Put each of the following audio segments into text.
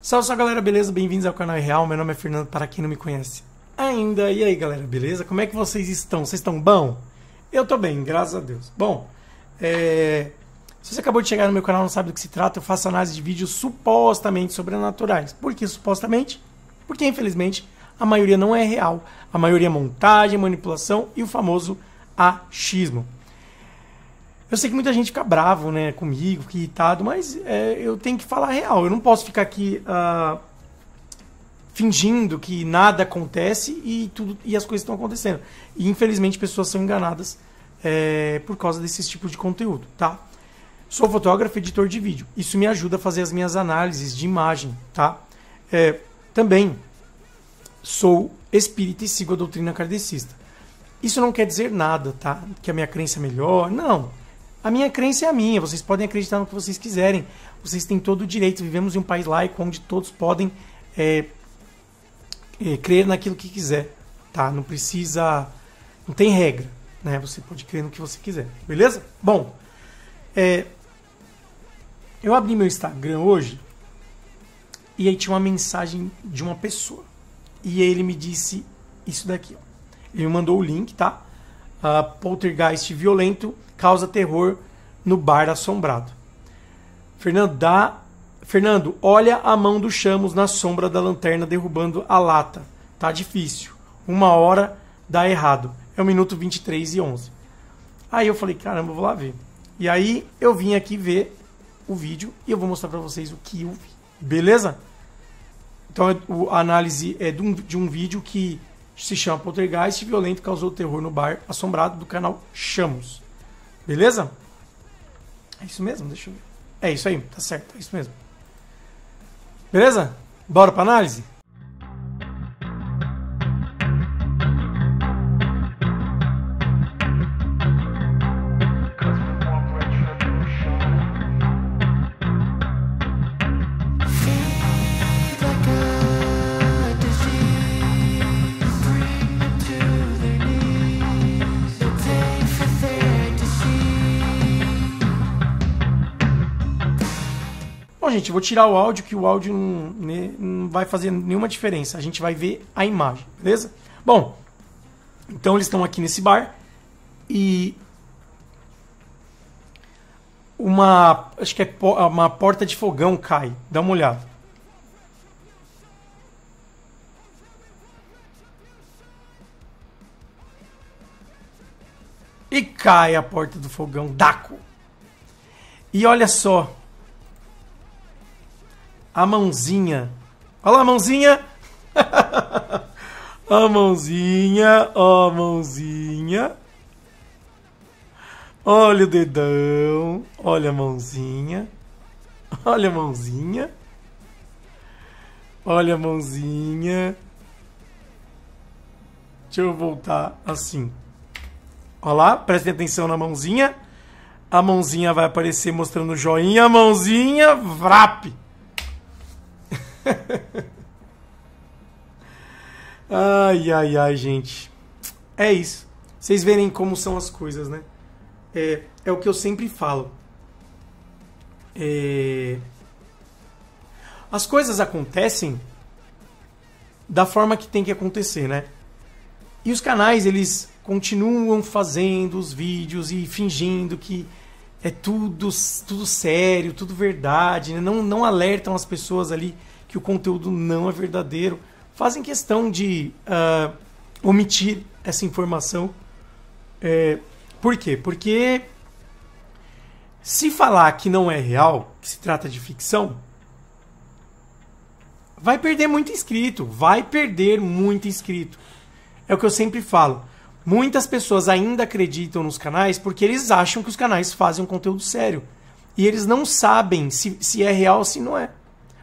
Salve, salve galera, beleza? Bem-vindos ao canal Real. Meu nome é Fernando, para quem não me conhece ainda. E aí galera, beleza? Como é que vocês estão? Vocês estão bom? Eu tô bem, graças a Deus. Bom, é... se você acabou de chegar no meu canal e não sabe do que se trata, eu faço análise de vídeos supostamente sobrenaturais. Por que supostamente? Porque infelizmente a maioria não é real. A maioria é montagem, manipulação e o famoso achismo. Eu sei que muita gente fica bravo, né, comigo, que irritado, mas é, eu tenho que falar real. Eu não posso ficar aqui uh, fingindo que nada acontece e tudo e as coisas estão acontecendo. E infelizmente pessoas são enganadas é, por causa desse tipo de conteúdo, tá? Sou fotógrafo, editor de vídeo. Isso me ajuda a fazer as minhas análises de imagem, tá? É, também sou espírita e sigo a doutrina kardecista. Isso não quer dizer nada, tá? Que a minha crença é melhor, não. A minha crença é a minha, vocês podem acreditar no que vocês quiserem. Vocês têm todo o direito. Vivemos em um país laico onde todos podem é, é, crer naquilo que quiser, tá? Não precisa. Não tem regra, né? Você pode crer no que você quiser, beleza? Bom, é, eu abri meu Instagram hoje e aí tinha uma mensagem de uma pessoa. E ele me disse isso daqui, ó. Ele me mandou o link, tá? Uh, poltergeist violento causa terror no bar assombrado. Fernando, dá... Fernando, olha a mão do Chamos na sombra da lanterna derrubando a lata. Tá difícil. Uma hora dá errado. É o minuto 23 e 11. Aí eu falei, caramba, vou lá ver. E aí eu vim aqui ver o vídeo e eu vou mostrar para vocês o que eu vi. Beleza? Então a análise é de um, de um vídeo que se chama Poltergeist Violento Causou Terror no Bar Assombrado do canal Chamos. Beleza? É isso mesmo? Deixa eu ver. É isso aí, tá certo, é isso mesmo. Beleza? Bora pra análise? Bom, gente, vou tirar o áudio, que o áudio não, né, não vai fazer nenhuma diferença. A gente vai ver a imagem, beleza? Bom, então eles estão aqui nesse bar e uma acho que é uma porta de fogão cai. Dá uma olhada. E cai a porta do fogão, Daco. E olha só, a mãozinha. Olha lá a mãozinha. a mãozinha, ó a mãozinha. Olha o dedão, olha a mãozinha. Olha a mãozinha. Olha a mãozinha. Deixa eu voltar assim. Olha lá, prestem atenção na mãozinha. A mãozinha vai aparecer mostrando o joinha. A mãozinha, vrap! ai, ai, ai, gente. É isso. Vocês verem como são as coisas, né? É, é o que eu sempre falo. É... As coisas acontecem da forma que tem que acontecer, né? E os canais, eles continuam fazendo os vídeos e fingindo que é tudo, tudo sério, tudo verdade, né? não, não alertam as pessoas ali que o conteúdo não é verdadeiro, fazem questão de uh, omitir essa informação. É, por quê? Porque se falar que não é real, que se trata de ficção, vai perder muito inscrito, vai perder muito inscrito. É o que eu sempre falo. Muitas pessoas ainda acreditam nos canais porque eles acham que os canais fazem um conteúdo sério. E eles não sabem se, se é real ou se não é.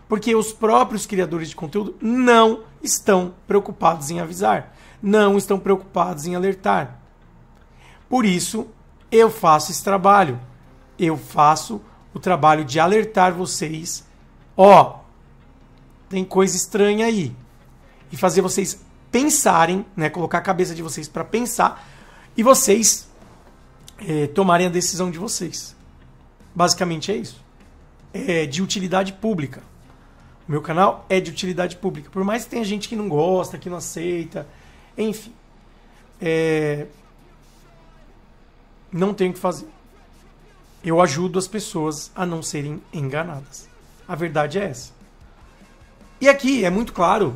Porque os próprios criadores de conteúdo não estão preocupados em avisar, não estão preocupados em alertar. Por isso, eu faço esse trabalho. Eu faço o trabalho de alertar vocês, ó, tem coisa estranha aí. E fazer vocês pensarem, né, colocar a cabeça de vocês para pensar e vocês é, tomarem a decisão de vocês. Basicamente é isso. É de utilidade pública. O meu canal é de utilidade pública. Por mais que tenha gente que não gosta, que não aceita, enfim. É... Não tenho o que fazer. Eu ajudo as pessoas a não serem enganadas. A verdade é essa. E aqui é muito claro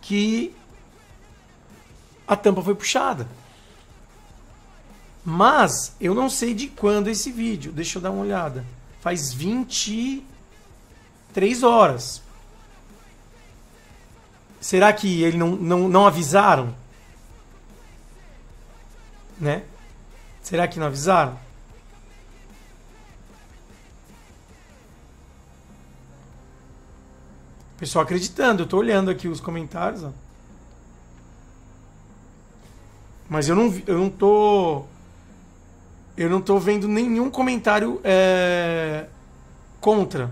que a tampa foi puxada. Mas eu não sei de quando esse vídeo. Deixa eu dar uma olhada. Faz 20 três horas. Será que ele não, não, não avisaram? Né? Será que não avisaram? pessoal acreditando, eu tô olhando aqui os comentários, ó. Mas eu não, eu não tô. Eu não tô vendo nenhum comentário é, contra.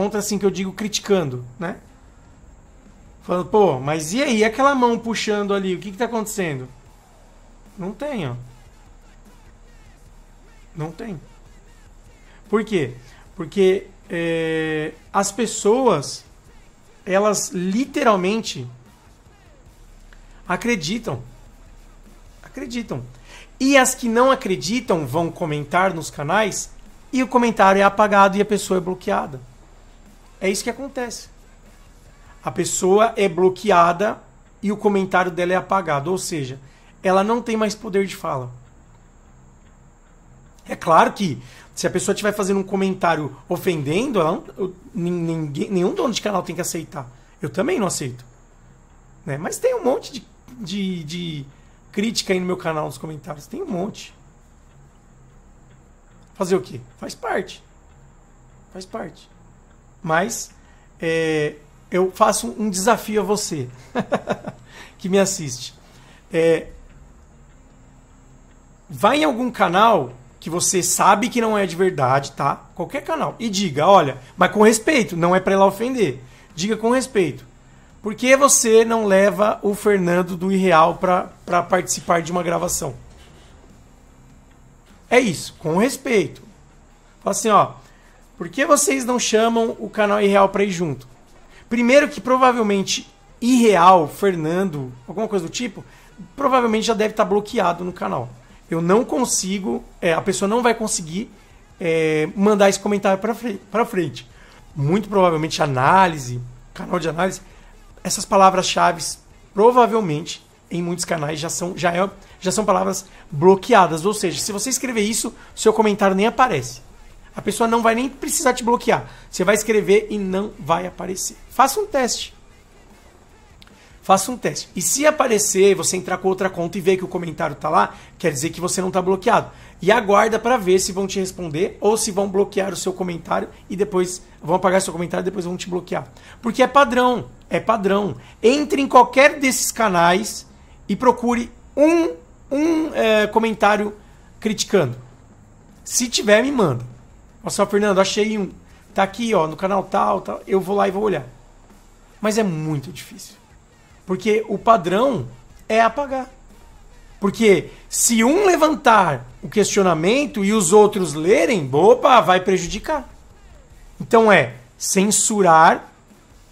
Contra assim que eu digo criticando, né? Falando, pô, mas e aí, aquela mão puxando ali, o que que tá acontecendo? Não tem, ó. Não tem. Por quê? Porque é, as pessoas, elas literalmente acreditam. Acreditam. E as que não acreditam vão comentar nos canais e o comentário é apagado e a pessoa é bloqueada. É isso que acontece. A pessoa é bloqueada e o comentário dela é apagado, ou seja, ela não tem mais poder de fala. É claro que se a pessoa estiver fazendo um comentário ofendendo, ela não, ninguém, nenhum dono de canal tem que aceitar. Eu também não aceito. Né? Mas tem um monte de, de, de crítica aí no meu canal nos comentários. Tem um monte. Fazer o quê? Faz parte. Faz parte. Mas é, eu faço um desafio a você que me assiste. É, vai em algum canal que você sabe que não é de verdade, tá? Qualquer canal. E diga, olha, mas com respeito, não é para ela ofender. Diga com respeito. Por que você não leva o Fernando do Irreal para participar de uma gravação? É isso, com respeito. Fala assim, ó. Por que vocês não chamam o canal Irreal para ir junto? Primeiro que provavelmente Irreal, Fernando, alguma coisa do tipo, provavelmente já deve estar tá bloqueado no canal. Eu não consigo, é, a pessoa não vai conseguir é, mandar esse comentário para frente. Muito provavelmente análise, canal de análise, essas palavras-chave provavelmente em muitos canais já são, já, é, já são palavras bloqueadas. Ou seja, se você escrever isso, seu comentário nem aparece. A pessoa não vai nem precisar te bloquear. Você vai escrever e não vai aparecer. Faça um teste. Faça um teste. E se aparecer, você entrar com outra conta e ver que o comentário está lá, quer dizer que você não está bloqueado. E aguarda para ver se vão te responder ou se vão bloquear o seu comentário e depois vão apagar seu comentário e depois vão te bloquear. Porque é padrão, é padrão. Entre em qualquer desses canais e procure um, um é, comentário criticando. Se tiver, me manda. Nossa, assim, Fernando, achei um. Tá aqui, ó, no canal tal, tal. Eu vou lá e vou olhar. Mas é muito difícil. Porque o padrão é apagar. Porque se um levantar o questionamento e os outros lerem, opa, vai prejudicar. Então é censurar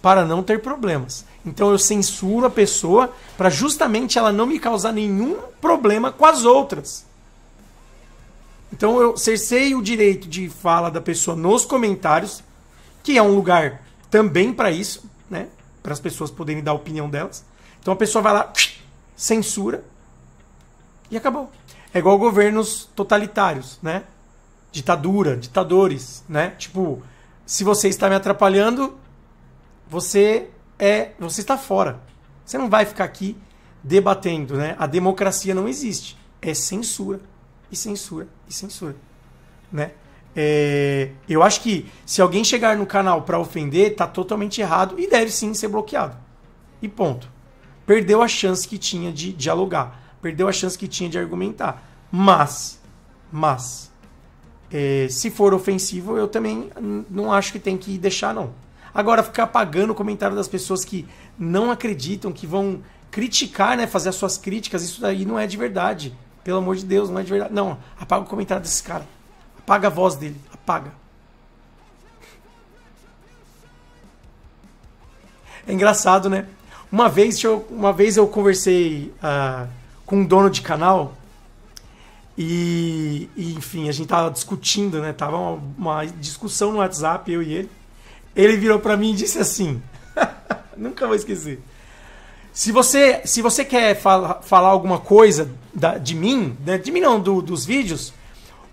para não ter problemas. Então eu censuro a pessoa para justamente ela não me causar nenhum problema com as outras. Então eu cercei o direito de fala da pessoa nos comentários, que é um lugar também para isso, né? Para as pessoas poderem dar a opinião delas. Então a pessoa vai lá, censura e acabou. É igual governos totalitários, né? Ditadura, ditadores, né? Tipo, se você está me atrapalhando, você é, você está fora. Você não vai ficar aqui debatendo, né? A democracia não existe, é censura e censura e censura, né? É, eu acho que se alguém chegar no canal para ofender, tá totalmente errado e deve sim ser bloqueado. E ponto. Perdeu a chance que tinha de dialogar, perdeu a chance que tinha de argumentar. Mas, mas, é, se for ofensivo, eu também não acho que tem que deixar, não. Agora, ficar apagando o comentário das pessoas que não acreditam, que vão criticar, né, fazer as suas críticas, isso daí não é de verdade. Pelo amor de Deus, não é de verdade. Não, apaga o comentário desse cara. Apaga a voz dele. Apaga. É engraçado, né? Uma vez eu, uma vez eu conversei uh, com um dono de canal e, e, enfim, a gente tava discutindo, né? Tava uma, uma discussão no WhatsApp, eu e ele. Ele virou para mim e disse assim: Nunca vou esquecer. Se você, se você quer fala, falar alguma coisa da, de mim, né, de mim não, do, dos vídeos,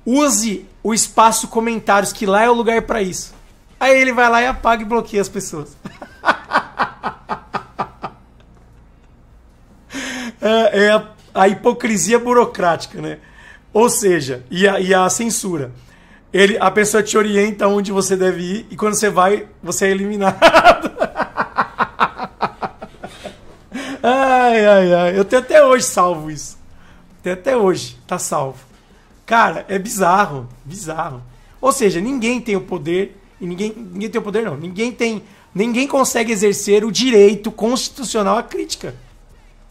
use o espaço comentários, que lá é o lugar para isso. Aí ele vai lá e apaga e bloqueia as pessoas. É, é a, a, hipocrisia burocrática, né? Ou seja, e a, e a censura. Ele, a pessoa te orienta onde você deve ir e quando você vai, você é eliminado. Ai, ai, ai. Eu tenho até hoje salvo isso. Tem até hoje, tá salvo. Cara, é bizarro, bizarro. Ou seja, ninguém tem o poder, e ninguém, ninguém tem o poder não, ninguém tem, ninguém consegue exercer o direito constitucional à crítica.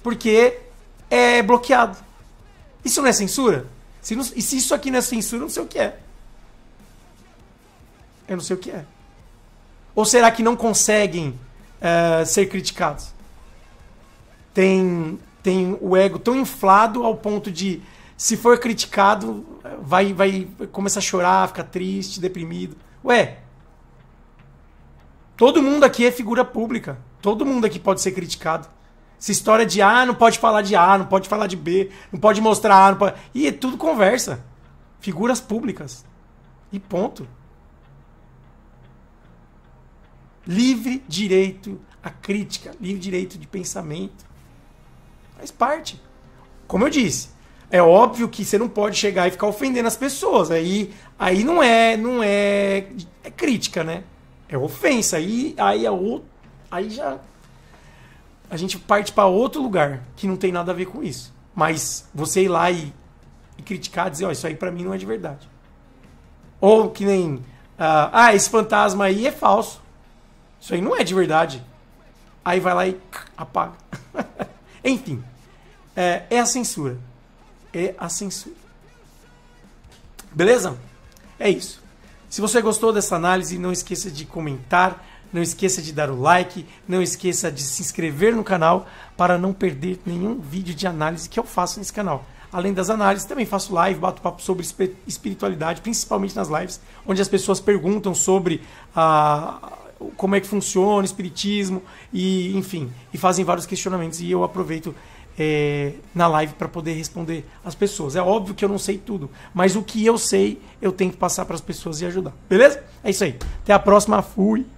Porque é bloqueado. Isso não é censura? Se não, e se isso aqui não é censura, eu não sei o que é. Eu não sei o que é. Ou será que não conseguem uh, ser criticados? tem, tem o ego tão inflado ao ponto de, se for criticado, vai, vai começar a chorar, ficar triste, deprimido. Ué, todo mundo aqui é figura pública. Todo mundo aqui pode ser criticado. Essa história de a ah, não pode falar de A, não pode falar de B, não pode mostrar A, não pode... E é tudo conversa. Figuras públicas. E ponto. Livre direito à crítica, livre direito de pensamento. Faz parte. Como eu disse, é óbvio que você não pode chegar e ficar ofendendo as pessoas. Aí, aí não é, não é, é crítica, né? É ofensa. Aí, aí, é outro, aí já a gente parte para outro lugar que não tem nada a ver com isso. Mas você ir lá e, e criticar, dizer, ó, isso aí para mim não é de verdade. Ou que nem, ah, ah, esse fantasma aí é falso. Isso aí não é de verdade. Aí vai lá e apaga. Enfim, é, é a censura. É a censura. Beleza? É isso. Se você gostou dessa análise, não esqueça de comentar, não esqueça de dar o like, não esqueça de se inscrever no canal para não perder nenhum vídeo de análise que eu faço nesse canal. Além das análises, também faço live, bato papo sobre espiritualidade, principalmente nas lives, onde as pessoas perguntam sobre a como é que funciona, espiritismo, e enfim, e fazem vários questionamentos e eu aproveito é, na live para poder responder as pessoas. É óbvio que eu não sei tudo, mas o que eu sei eu tenho que passar para as pessoas e ajudar. Beleza? É isso aí. Até a próxima. Fui.